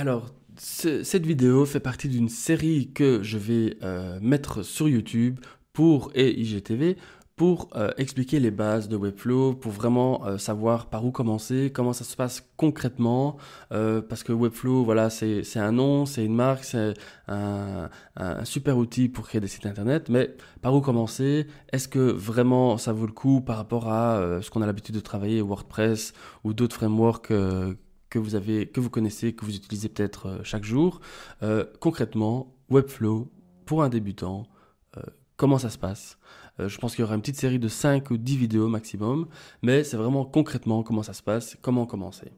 Alors, cette vidéo fait partie d'une série que je vais euh, mettre sur YouTube pour et IGTV pour euh, expliquer les bases de Webflow, pour vraiment euh, savoir par où commencer, comment ça se passe concrètement, parce que Webflow, voilà, c'est un nom, c'est une marque, c'est un, super outil pour créer des sites internet, mais par où commencer Est-ce que vraiment ça vaut le coup par rapport à ce qu'on a l'habitude de travailler WordPress ou d'autres frameworks que vous, avez, que vous connaissez, que vous utilisez peut-être euh, chaque jour. Euh, concrètement, Webflow, pour un débutant, euh, comment ça se passe Je pense qu'il y aura une petite série de 5 ou 10 vidéos maximum, mais c'est vraiment concrètement comment ça se passe, comment commencer.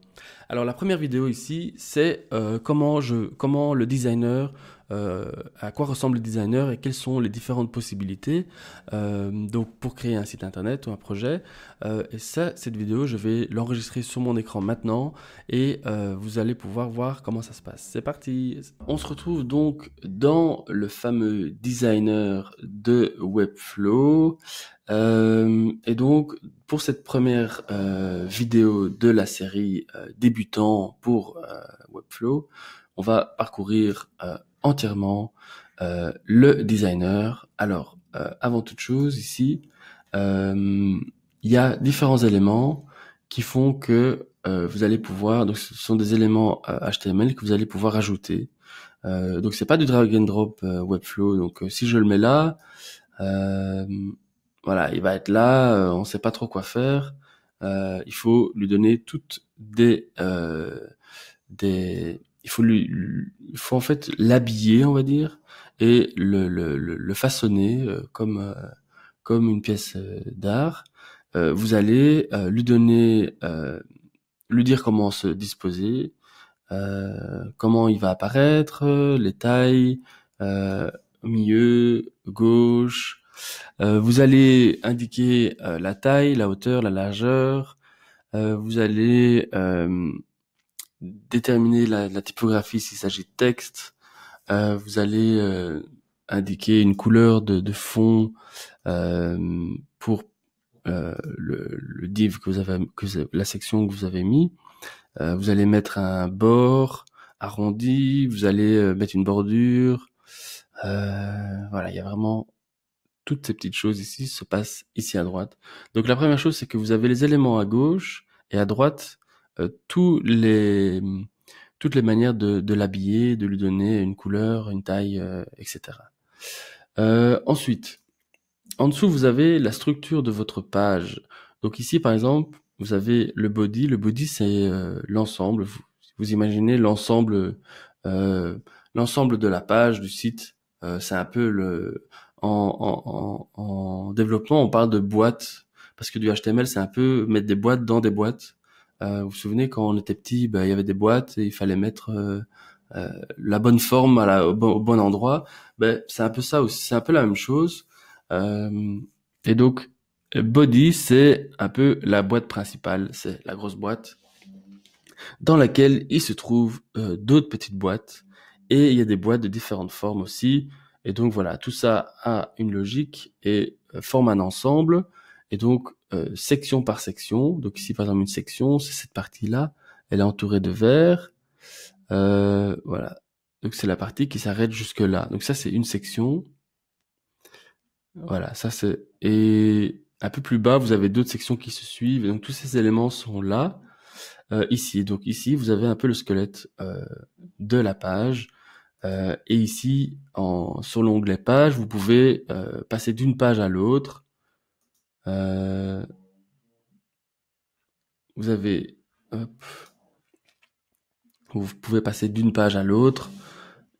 Alors la première vidéo ici, c'est comment, je, comment le designer euh, à quoi ressemble le designer et quelles sont les différentes possibilités euh, donc pour créer un site internet ou un projet. Euh, et ça, cette vidéo, je vais l'enregistrer sur mon écran maintenant et vous allez pouvoir voir comment ça se passe. C'est parti On se retrouve donc dans le fameux designer de Webflow. et donc, pour cette première vidéo de la série débutant pour Webflow, on va parcourir entièrement euh, le designer. Alors, euh, avant toute chose, ici, euh, il y a différents éléments qui font que vous allez pouvoir, donc ce sont des éléments HTML que vous allez pouvoir ajouter. donc c'est pas du drag and drop Webflow. Donc si je le mets là, voilà, il va être là, on sait pas trop quoi faire. il faut lui donner toutes des des il faut lui, faut en fait l'habiller, on va dire, et le, le, le façonner euh, comme euh, comme une pièce euh, d'art. vous allez lui donner, lui dire comment se disposer, comment il va apparaître, les tailles, milieu, gauche. vous allez indiquer la taille, la hauteur, la largeur. vous allez déterminer la, typographie s'il s'agit de texte. Euh, vous allez euh, indiquer une couleur de, fond euh, pour le, le, div que vous avez, que la section que vous avez mis. vous allez mettre un bord arrondi. Vous allez mettre une bordure. voilà, il y a vraiment toutes ces petites choses ici se passent ici à droite. Donc la première chose, c'est que vous avez les éléments à gauche et à droite, euh, tous les toutes les manières de, l'habiller, de lui donner une couleur, une taille, euh, etc. Euh, ensuite, en dessous, vous avez la structure de votre page. Donc ici, par exemple, vous avez le body. Le body, c'est l'ensemble. Vous, imaginez l'ensemble, l'ensemble de la page du site. c'est un peu le en, développement, on parle de boîtes parce que du HTML, c'est un peu mettre des boîtes dans des boîtes. Euh, vous vous souvenez quand on était petit, ben, il y avait des boîtes et il fallait mettre euh, euh, la bonne forme au, bon, endroit. Ben, c'est un peu ça aussi, c'est un peu la même chose. et donc body, c'est un peu la boîte principale, c'est la grosse boîte dans laquelle il se trouve d'autres petites boîtes et il y a des boîtes de différentes formes aussi. Et donc voilà, tout ça a une logique et forme un ensemble et donc, euh, section par section, donc ici par exemple une section, c'est cette partie-là, elle est entourée de vert. Euh, voilà. Donc c'est la partie qui s'arrête jusque-là. Donc ça, c'est une section. Voilà, ça c'est... Et un peu plus bas, vous avez d'autres sections qui se suivent. donc tous ces éléments sont là. Euh, ici, donc ici, vous avez un peu le squelette de la page. et ici, en, sur l'onglet page, vous pouvez passer d'une page à l'autre euh, vous avez, hop, vous pouvez passer d'une page à l'autre.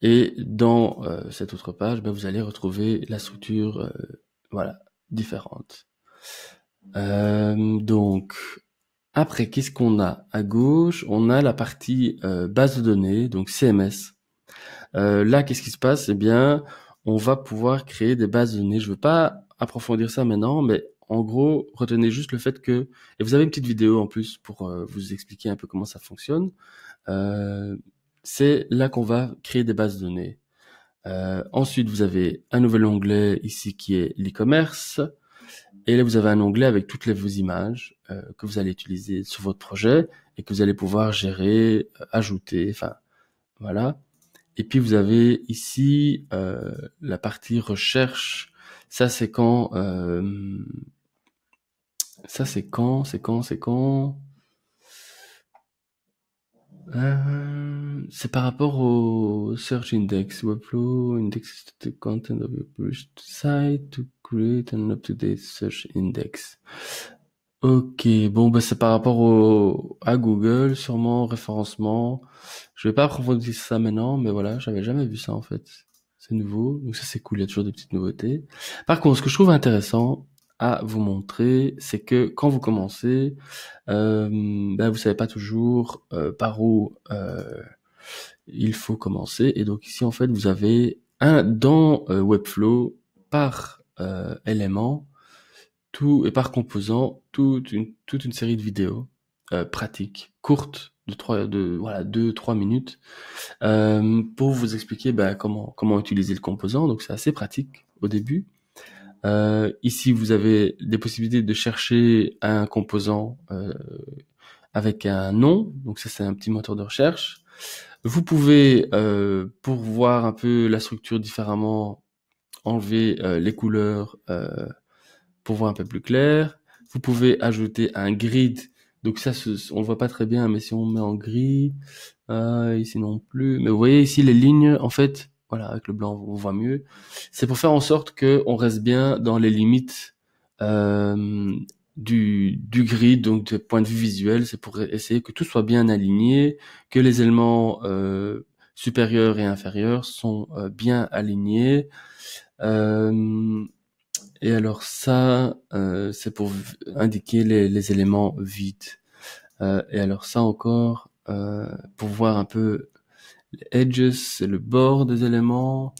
Et dans euh, cette autre page, ben, vous allez retrouver la structure euh, voilà, différente. Euh, donc, après, qu'est-ce qu'on a À gauche, on a la partie euh, base de données, donc CMS. là, qu'est-ce qui se passe Eh bien, on va pouvoir créer des bases de données. Je ne veux pas approfondir ça maintenant, mais en gros, retenez juste le fait que, et vous avez une petite vidéo en plus pour euh, vous expliquer un peu comment ça fonctionne, euh, c'est là qu'on va créer des bases de données. Euh, ensuite, vous avez un nouvel onglet ici qui est l'e-commerce, et là vous avez un onglet avec toutes les, vos images que vous allez utiliser sur votre projet et que vous allez pouvoir gérer, ajouter, enfin voilà. Et puis vous avez ici la partie recherche ça, c'est quand... Euh, ça, c'est quand C'est quand C'est quand euh, C'est par rapport au Search Index, Webflow, Index the content of your published site to create an up-to-date Search Index. Ok, bon, bah, c'est par rapport au, à Google, sûrement référencement. Je vais pas approfondir ça maintenant, mais voilà, j'avais jamais vu ça en fait c'est nouveau. Donc ça, c'est cool. Il y a toujours des petites nouveautés. Par contre, ce que je trouve intéressant à vous montrer, c'est que quand vous commencez, euh, ben, vous savez pas toujours euh, par où euh, il faut commencer. Et donc ici, en fait, vous avez un dans euh, Webflow par élément tout et par composant toute une toute une série de vidéos pratiques courtes de trois de voilà deux trois minutes euh, pour vous expliquer bah, comment comment utiliser le composant donc c'est assez pratique au début euh, ici vous avez des possibilités de chercher un composant euh, avec un nom donc ça c'est un petit moteur de recherche vous pouvez pour voir un peu la structure différemment enlever les couleurs pour voir un peu plus clair vous pouvez ajouter un grid donc ça, on ne voit pas très bien, mais si on met en gris, euh, ici non plus. Mais vous voyez ici les lignes, en fait, voilà, avec le blanc, on voit mieux. C'est pour faire en sorte qu'on reste bien dans les limites euh, du, du gris, donc du point de vue visuel. C'est pour essayer que tout soit bien aligné, que les éléments euh, supérieurs et inférieurs sont bien alignés. Euh, et alors ça, euh, c'est pour indiquer les, les éléments vides. Euh, et alors ça encore, euh, pour voir un peu les edges, c'est le bord des éléments.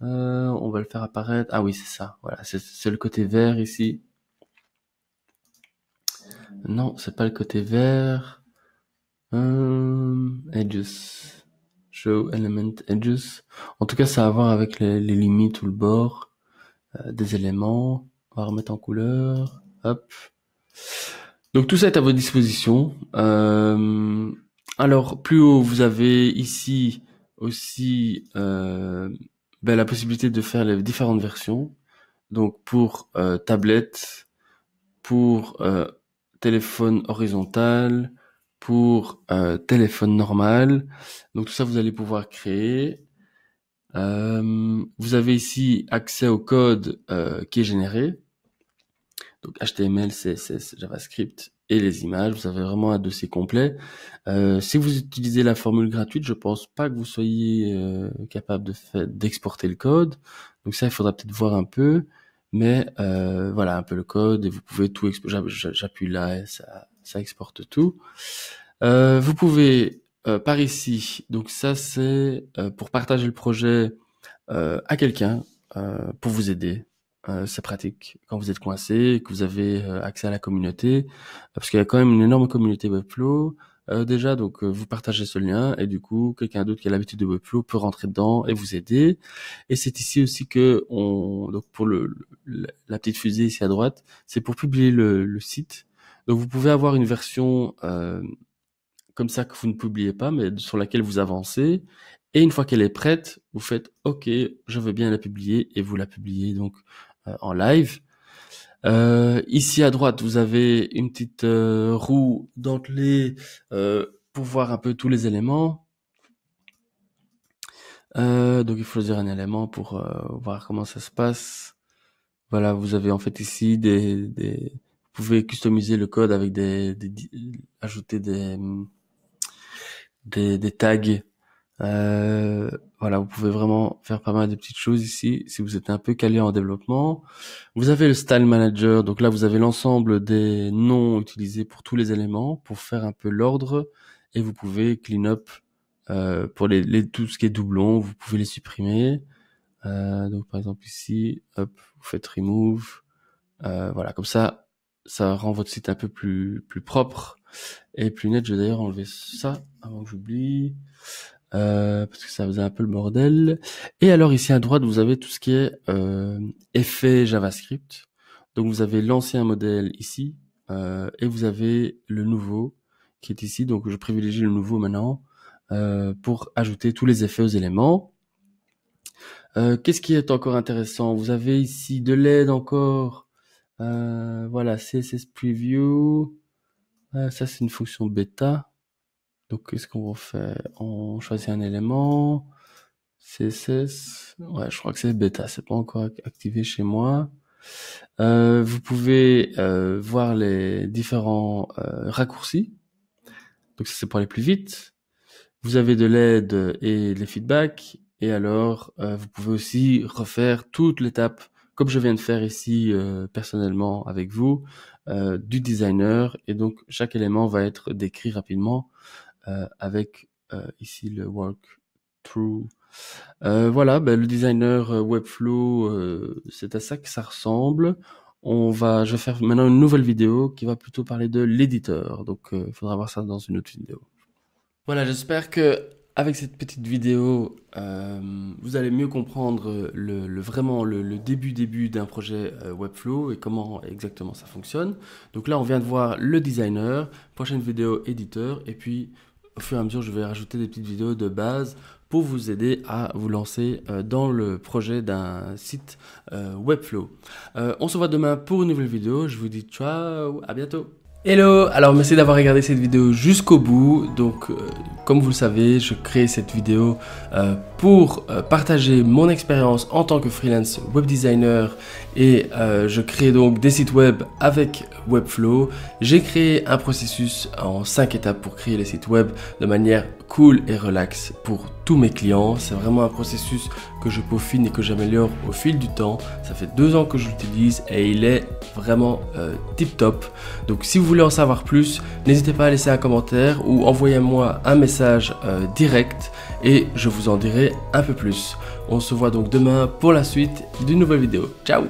on va le faire apparaître. Ah oui, c'est ça. Voilà, c'est le côté vert ici. Non, c'est pas le côté vert. edges. Show element edges. En tout cas, ça a à voir avec les, les limites ou le bord. Euh, des éléments, on va remettre en couleur, hop. Donc tout ça est à votre disposition. Euh, alors plus haut, vous avez ici aussi euh, ben, la possibilité de faire les différentes versions. Donc pour tablette, pour téléphone horizontal, pour téléphone normal. Donc tout ça, vous allez pouvoir créer. Euh, vous avez ici accès au code euh, qui est généré. Donc HTML, CSS, JavaScript et les images. Vous avez vraiment un dossier complet. Euh, si vous utilisez la formule gratuite, je pense pas que vous soyez euh, capable de d'exporter le code. Donc ça, il faudra peut-être voir un peu. Mais voilà un peu le code et vous pouvez tout exporter. J'appuie là et ça, ça exporte tout. vous pouvez euh, par ici. Donc ça, c'est euh, pour partager le projet euh, à quelqu'un pour vous aider. c'est pratique quand vous êtes coincé, que vous avez accès à la communauté, parce qu'il y a quand même une énorme communauté Webflow. déjà, donc vous partagez ce lien et du coup, quelqu'un d'autre qui a l'habitude de Webflow peut rentrer dedans et vous aider. Et c'est ici aussi que on, donc pour le, la petite fusée ici à droite, c'est pour publier le, le, site. Donc vous pouvez avoir une version comme ça que vous ne publiez pas, mais sur laquelle vous avancez. Et une fois qu'elle est prête, vous faites OK, je veux bien la publier et vous la publiez donc euh, en live. Euh, ici à droite, vous avez une petite euh, roue dentelée pour voir un peu tous les éléments. donc il faut choisir un élément pour voir comment ça se passe. Voilà, vous avez en fait ici des, des vous pouvez customiser le code avec des ajouter des des, tags. Euh, voilà, vous pouvez vraiment faire pas mal de petites choses ici si vous êtes un peu calé en développement. Vous avez le style manager, donc là vous avez l'ensemble des noms utilisés pour tous les éléments pour faire un peu l'ordre et vous pouvez clean up euh, pour les, tout ce qui est doublon, vous pouvez les supprimer. Euh, donc par exemple ici, hop, vous faites remove. voilà, comme ça ça rend votre site un peu plus, plus propre et plus net. Je vais d'ailleurs enlever ça avant que j'oublie. Euh, parce que ça faisait un peu le bordel. Et alors ici à droite, vous avez tout ce qui est euh, effet JavaScript. Donc vous avez l'ancien modèle ici euh, et vous avez le nouveau qui est ici. Donc je privilégie le nouveau maintenant euh, pour ajouter tous les effets aux éléments. Qu'est-ce qui est encore intéressant Vous avez ici de l'aide encore euh, voilà, CSS Preview. Euh, ça, c'est une fonction bêta. Donc, qu'est-ce qu'on faire On choisit un élément. CSS. Ouais, je crois que c'est bêta. C'est pas encore activé chez moi. Euh, vous pouvez euh, voir les différents euh, raccourcis. Donc, ça, c'est pour aller plus vite. Vous avez de l'aide et les feedbacks. Et alors, vous pouvez aussi refaire toute l'étape comme je viens de faire ici euh, personnellement avec vous, euh, du designer. Et donc chaque élément va être décrit rapidement euh, avec ici le work through. voilà, ben, le designer Webflow, c'est à ça que ça ressemble. On va, je vais faire maintenant une nouvelle vidéo qui va plutôt parler de l'éditeur. Donc, il faudra voir ça dans une autre vidéo. Voilà, j'espère que avec cette petite vidéo, euh, vous allez mieux comprendre le, vraiment le, début début d'un projet euh, Webflow et comment exactement ça fonctionne. Donc là, on vient de voir le designer, prochaine vidéo éditeur, et puis au fur et à mesure, je vais rajouter des petites vidéos de base pour vous aider à vous lancer euh, dans le projet d'un site Webflow. on se voit demain pour une nouvelle vidéo. Je vous dis ciao, à bientôt. Hello Alors merci d'avoir regardé cette vidéo jusqu'au bout. Donc euh, comme vous le savez, je crée cette vidéo euh, pour euh, partager mon expérience en tant que freelance web designer et euh, je crée donc des sites web avec Webflow. J'ai créé un processus en 5 étapes pour créer les sites web de manière cool et relaxe pour tous mes clients. C'est vraiment un processus que je peaufine et que j'améliore au fil du temps. Ça fait deux ans que je l'utilise et il est vraiment euh, tip top. Donc si vous voulez en savoir plus, n'hésitez pas à laisser un commentaire ou envoyez-moi un message euh, direct et je vous en dirai un peu plus. On se voit donc demain pour la suite d'une nouvelle vidéo. Ciao